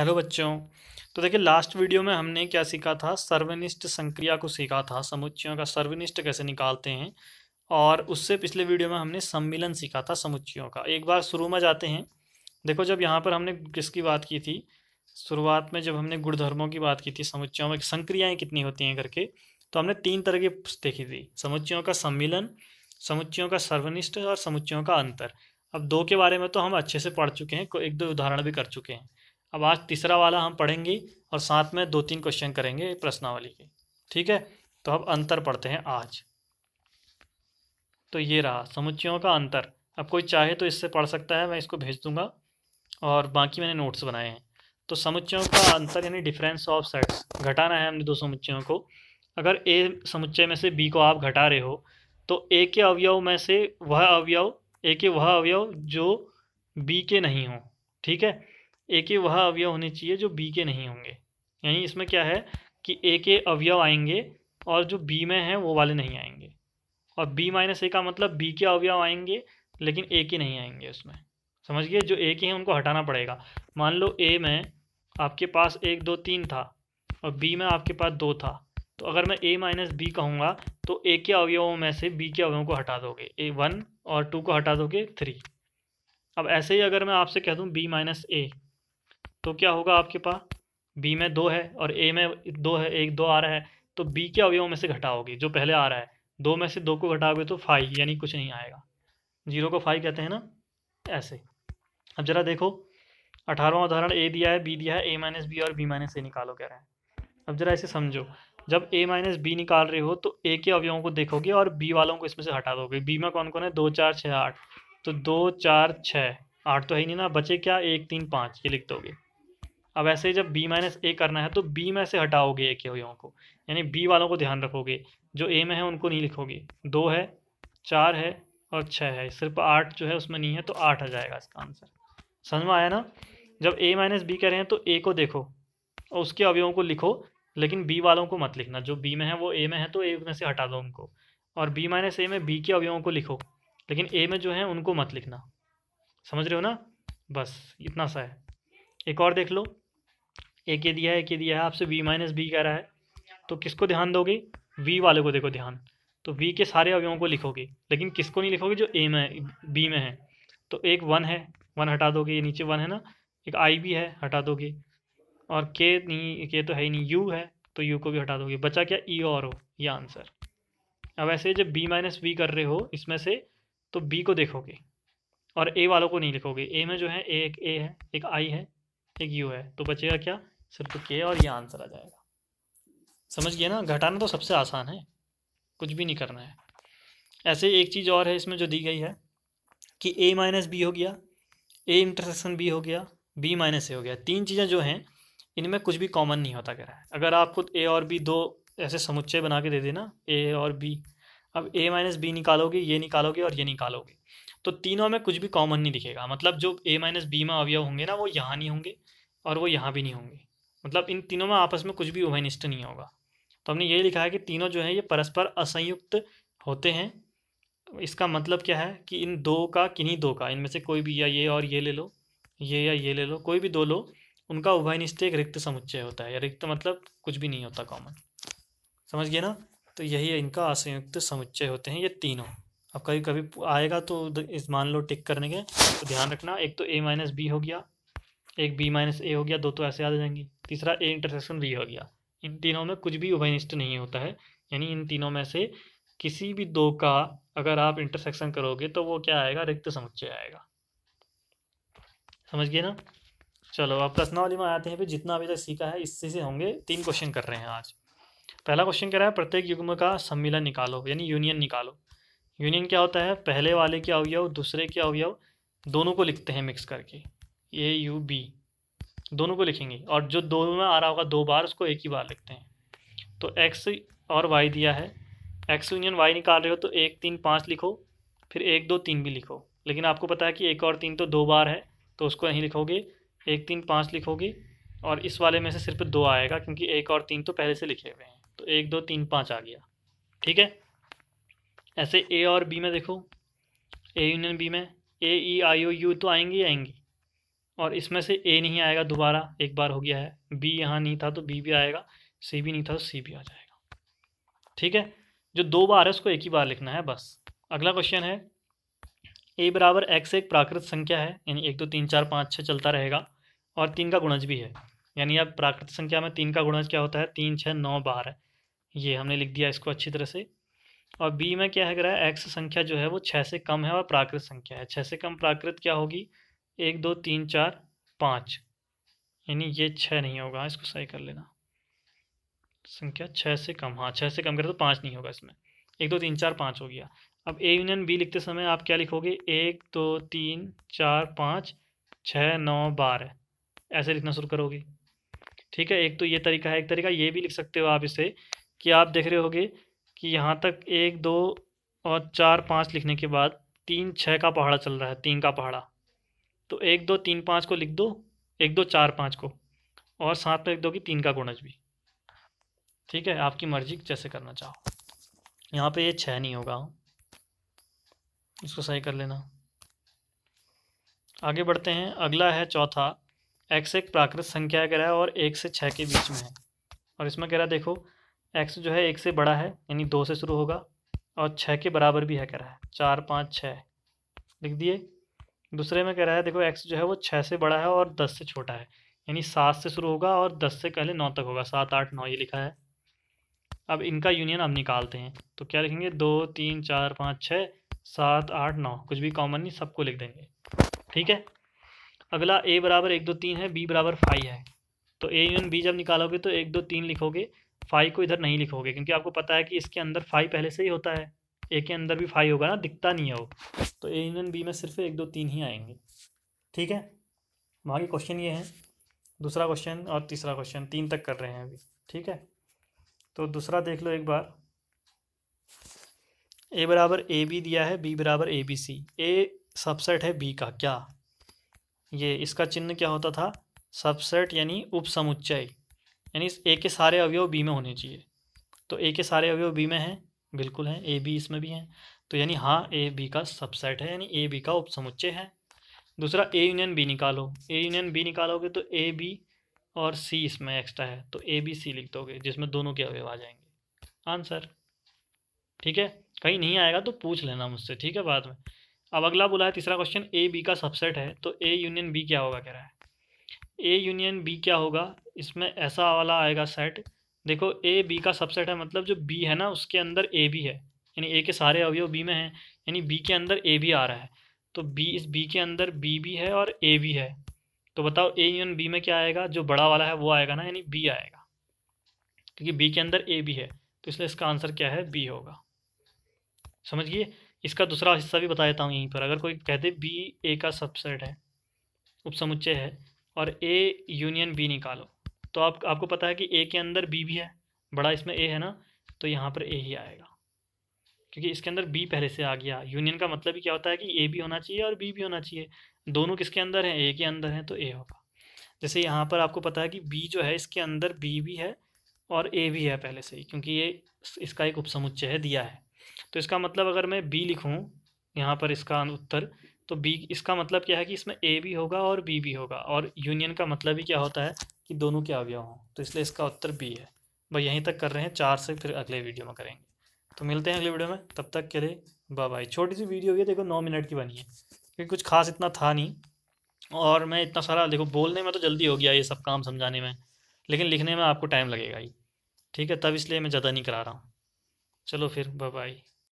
hello बच्चों तो देखिए लास्ट वीडियो में हमने क्या सीखा था सर्वनिष्ठ संक्रिया को सीखा था समुच्चयों का सर्वनिष्ठ कैसे निकालते हैं और उससे पिछले वीडियो में हमने सम्मिलन सीखा था समुच्चयों का एक बार शुरू में जाते हैं देखो जब यहाँ पर हमने किसकी बात की थी शुरुआत में जब हमने गुणधर्मों की बात की थी समुच्चयों में संक्रियाएँ कितनी होती हैं करके तो हमने तीन तरह की देखी थी समुच्चयों का सम्मिलन समुच्चयों का सर्वनिष्ठ और समुच्चयों का अंतर अब दो के बारे में तो हम अच्छे से पढ़ चुके हैं एक दो उदाहरण भी कर चुके हैं अब आज तीसरा वाला हम पढ़ेंगे और साथ में दो तीन क्वेश्चन करेंगे प्रश्नावली के ठीक है तो अब अंतर पढ़ते हैं आज तो ये रहा समुच्चयों का अंतर अब कोई चाहे तो इससे पढ़ सकता है मैं इसको भेज दूंगा और बाकी मैंने नोट्स बनाए हैं तो समुच्चयों का अंतर यानी डिफरेंस ऑफ सेट्स घटाना है हमने दो समुच्चयों को अगर ए समुच्चय में से बी को आप घटा रहे हो तो ए के अवयव में से वह अवयव ए के वह अवयव जो बी के नहीं हो ठीक है ए के वह अवयव होने चाहिए जो बी के नहीं होंगे यानी इसमें क्या है कि ए के अवयव आएंगे और जो बी में हैं वो वाले नहीं आएंगे और बी माइनस ए का मतलब बी के अवयव आएंगे लेकिन ए के नहीं आएंगे उसमें समझिए जो ए के हैं उनको हटाना पड़ेगा मान लो ए में आपके पास एक दो तीन था और बी में आपके पास दो था तो अगर मैं ए माइनस बी कहूँगा तो ए के अवयवों में से बी के अवयवों को हटा दोगे ए वन और टू को हटा दोगे थ्री अब ऐसे ही अगर मैं आपसे कह दूँ बी माइनस ए तो क्या होगा आपके पास बी में दो है और ए में दो है एक दो आ रहा है तो बी के अवयवों में से घटाओगे जो पहले आ रहा है दो में से दो को घटाओगे तो फाइव यानी कुछ नहीं आएगा जीरो को फाइव कहते हैं ना ऐसे अब जरा देखो अठारहवा उदाहरण ए दिया है बी दिया है ए माइनस बी और बी माइनस ए निकालो कह रहे हैं अब जरा ऐसे समझो जब ए माइनस बी निकाल रहे हो तो ए के अवयवों को देखोगे और बी वालों को इसमें से हटा दोगे बी में कौन कौन है दो चार छः आठ तो दो चार छः आठ तो है ही नहीं ना बचे क्या एक तीन पाँच ये लिख दोगे अब ऐसे जब बी माइनस ए करना है तो बी में से हटाओगे ए के को यानी बी वालों को ध्यान रखोगे जो ए में है उनको नहीं लिखोगे दो है चार है और छः है सिर्फ आठ जो है उसमें नहीं है तो आठ आ जाएगा इसका आंसर समझ में आया ना जब ए माइनस बी करें तो ए को देखो और उसके अवयवों को लिखो लेकिन बी वालों को मत लिखना जो बी में है वो ए में है तो ए में से हटा दो उनको और बी माइनस ए में बी के अवयवों को लिखो लेकिन ए में जो है उनको मत लिखना समझ रहे हो ना बस इतना सा है एक और देख लो एक ये दिया है एक ये दिया है आपसे वी माइनस बी कह रहा है तो किसको ध्यान दोगे वी वाले को देखो ध्यान तो वी के सारे अवयवों को लिखोगे लेकिन किसको नहीं लिखोगे जो ए में बी में है तो एक वन है वन हटा दोगे ये नीचे वन है ना एक आई भी है हटा दोगे और के नहीं के तो है ही नहीं यू है तो यू को भी हटा दोगे बचा क्या ई e और हो ये आंसर अब ऐसे जब बी माइनस बी कर रहे हो इसमें से तो बी को देखोगे और ए वालों को नहीं लिखोगे ए में जो है ए एक ए है एक आई है एक यू है तो बचेगा क्या सिर्फ के तो और ये आंसर आ जाएगा समझ गया ना घटाना तो सबसे आसान है कुछ भी नहीं करना है ऐसे एक चीज़ और है इसमें जो दी गई है कि ए माइनस बी हो गया ए इंटरसेक्शन बी हो गया बी माइनस ए हो गया तीन चीज़ें जो हैं इनमें कुछ भी कॉमन नहीं होता कह रहा है अगर आप खुद ए और बी दो ऐसे समुच्चय बना के दे देना ए और बी अब ए माइनस बी निकालोगे ये निकालोगे और ये निकालोगे तो तीनों में कुछ भी कॉमन नहीं दिखेगा मतलब जो ए माइनस बी में अवयव होंगे ना वो यहाँ नहीं होंगे और वो यहाँ भी नहीं होंगे मतलब इन तीनों में आपस में कुछ भी उभयनिष्ठ नहीं होगा तो हमने ये लिखा है कि तीनों जो है ये परस्पर असंयुक्त होते हैं इसका मतलब क्या है कि इन दो का किन्हीं दो का इनमें से कोई भी या ये और ये ले लो ये या ये ले लो कोई भी दो लो उनका उभयनिष्ठ एक रिक्त समुच्चय होता है या रिक्त मतलब कुछ भी नहीं होता कॉमन समझ गए ना तो यही इनका असंयुक्त समुच्चय होते हैं ये तीनों अब कभी कभी आएगा तो इस मान लो टिक करने के तो ध्यान रखना एक तो ए माइनस बी हो गया एक बी माइनस ए हो गया दो तो ऐसे याद आ जाएंगी तीसरा ए इंटरसेक्शन बी हो गया इन तीनों में कुछ भी उभयनिष्ठ नहीं होता है यानी इन तीनों में से किसी भी दो का अगर आप इंटरसेक्शन करोगे तो वो क्या आएगा रिक्त समुच्चय आएगा समझ गए ना चलो अब प्रश्नावली में आते हैं फिर जितना अभी तक सीखा है इससे से होंगे तीन क्वेश्चन कर रहे हैं आज पहला क्वेश्चन कह रहा है प्रत्येक युग्म का सम्मिलन निकालो यानी यूनियन निकालो यूनियन क्या होता है पहले वाले के अवयव दूसरे के अवयव दोनों को लिखते हैं मिक्स करके ए यू बी दोनों को लिखेंगे और जो दो में आ रहा होगा दो बार उसको एक ही बार लिखते हैं तो एक्स और वाई दिया है एक्स यूनियन वाई निकाल रहे हो तो एक तीन पाँच लिखो फिर एक दो तीन भी लिखो लेकिन आपको पता है कि एक और तीन तो दो बार है तो उसको नहीं लिखोगे एक तीन पाँच लिखोगे और इस वाले में से सिर्फ दो आएगा क्योंकि एक और तीन तो पहले से लिखे हुए हैं तो एक दो तीन पाँच आ गया ठीक है ऐसे ए और बी में देखो ए यूनियन बी में ए ई आई ओ यू तो आएंगी ही आएंगी और इसमें से ए नहीं आएगा दोबारा एक बार हो गया है बी यहाँ नहीं था तो बी भी आएगा सी भी नहीं था तो सी भी आ जाएगा ठीक है जो दो बार है उसको एक ही बार लिखना है बस अगला क्वेश्चन है ए बराबर एक्स एक प्राकृत संख्या है यानी एक दो तीन चार पाँच छः चलता रहेगा और तीन का गुणज भी है यानी अब प्राकृतिक संख्या में तीन का गुणज क्या होता है तीन छः नौ बार है ये हमने लिख दिया इसको अच्छी तरह से और बी में क्या है कह रहा है एक्स संख्या जो है वो छः से कम है और प्राकृत संख्या है छः से कम प्राकृत क्या होगी एक दो तीन चार पाँच यानी ये छः नहीं होगा इसको सही कर लेना संख्या छः से कम हाँ छः से कम करें तो पाँच नहीं होगा इसमें एक दो तीन चार पाँच हो गया अब ए यूनियन बी लिखते समय आप क्या लिखोगे एक दो तीन चार पाँच छः नौ बारह ऐसे लिखना शुरू करोगे ठीक है एक तो ये तरीका है एक तरीका ये भी लिख सकते हो आप इसे कि आप देख रहे होगे कि यहाँ तक एक दो और चार पाँच लिखने के बाद तीन छः का पहाड़ा चल रहा है तीन का पहाड़ा तो एक दो तीन पाँच को लिख दो एक दो चार पाँच को और साथ में एक दो की तीन का गुणज भी ठीक है आपकी मर्जी जैसे करना चाहो यहाँ पे ये छः नहीं होगा इसको सही कर लेना आगे बढ़ते हैं अगला है चौथा एक्स एक प्राकृत संख्या कह रहा है और एक से छः के बीच में है और इसमें कह रहा है देखो एक्स जो है एक से बड़ा है यानी दो से शुरू होगा और छः के बराबर भी है कह रहा है चार पाँच छः लिख दिए दूसरे में कह रहा है देखो एक्स जो है वो छः से बड़ा है और दस से छोटा है यानी सात से शुरू होगा और दस से पहले नौ तक होगा सात आठ नौ ये लिखा है अब इनका यूनियन अब निकालते हैं तो क्या लिखेंगे दो तीन चार पाँच छः सात आठ नौ कुछ भी कॉमन नहीं सबको लिख देंगे ठीक है अगला ए बराबर एक दो तीन है बी बराबर फाइव है तो ए यूनियन बी जब निकालोगे तो एक दो तीन लिखोगे फाइव को इधर नहीं लिखोगे क्योंकि आपको पता है कि इसके अंदर फाइव पहले से ही होता है ए के अंदर भी फाइव होगा ना दिखता नहीं है वो तो ए यूनियन बी में सिर्फ एक दो तीन ही आएंगे ठीक है वहाँ के क्वेश्चन ये है दूसरा क्वेश्चन और तीसरा क्वेश्चन तीन तक कर रहे हैं अभी ठीक है तो दूसरा देख लो एक बार ए बराबर ए बी दिया है बी बराबर A B C A subset है बी का क्या ये इसका चिन्ह क्या होता था सबसेट यानी उपसमुच्चय यानी इस ए के सारे अवयव बी में होने चाहिए तो ए के सारे अवयव बी में हैं बिल्कुल हैं ए बी इसमें भी हैं तो यानी हाँ ए बी का सबसेट है यानी ए बी का उपसमुच्चय है दूसरा ए यूनियन बी निकालो ए यूनियन बी निकालोगे तो ए बी और सी इसमें एक्स्ट्रा है तो ए बी सी लिख दोगे जिसमें दोनों के अवयव आ जाएंगे आंसर ठीक है कहीं नहीं आएगा तो पूछ लेना मुझसे ठीक है बाद में अब अगला बोला है तीसरा क्वेश्चन ए बी का सबसेट है तो ए यूनियन बी क्या होगा कह रहा है ए यूनियन बी क्या होगा इसमें ऐसा वाला आएगा सेट देखो ए बी का सबसेट है मतलब जो बी है ना उसके अंदर ए भी है यानी ए के सारे अवयव बी में हैं यानी बी के अंदर ए भी आ रहा है तो बी इस बी के अंदर बी भी है और ए भी है तो बताओ ए यूनियन बी में क्या आएगा जो बड़ा वाला है वो आएगा ना यानी बी आएगा क्योंकि बी के अंदर ए भी है तो इसलिए इसका आंसर क्या है बी होगा समझिए इसका दूसरा हिस्सा भी बता देता हूँ यहीं पर अगर कोई कहते बी ए का सबसेट है उपसमुच्चय है और ए यूनियन बी निकालो तो आप आपको पता है कि ए के अंदर बी भी है बड़ा इसमें ए है ना तो यहाँ पर ए ही आएगा क्योंकि इसके अंदर बी पहले से आ गया यूनियन का मतलब ही क्या होता है कि ए भी होना चाहिए और बी भी होना चाहिए दोनों किसके अंदर हैं ए के अंदर हैं तो ए होगा जैसे यहाँ पर आपको पता है कि बी जो है इसके अंदर बी भी है और ए भी है पहले से ही क्योंकि ये इसका एक उपसमुच्चय है दिया है तो इसका मतलब अगर मैं बी लिखूँ यहाँ पर इसका उत्तर तो बी इसका मतलब क्या है कि इसमें ए भी होगा और बी भी होगा और यूनियन का मतलब ही क्या होता है कि दोनों के अवयव हों तो इसलिए इसका उत्तर बी है भाई यहीं तक कर रहे हैं चार से फिर अगले वीडियो में करेंगे तो मिलते हैं अगले वीडियो में तब तक के लिए बाय बाय छोटी सी वीडियो ये देखो नौ मिनट की बनी है क्योंकि कुछ खास इतना था नहीं और मैं इतना सारा देखो बोलने में तो जल्दी हो गया ये सब काम समझाने में लेकिन लिखने में आपको टाइम लगेगा ही ठीक है तब इसलिए मैं ज़्यादा नहीं करा रहा हूँ चलो फिर बाय बाय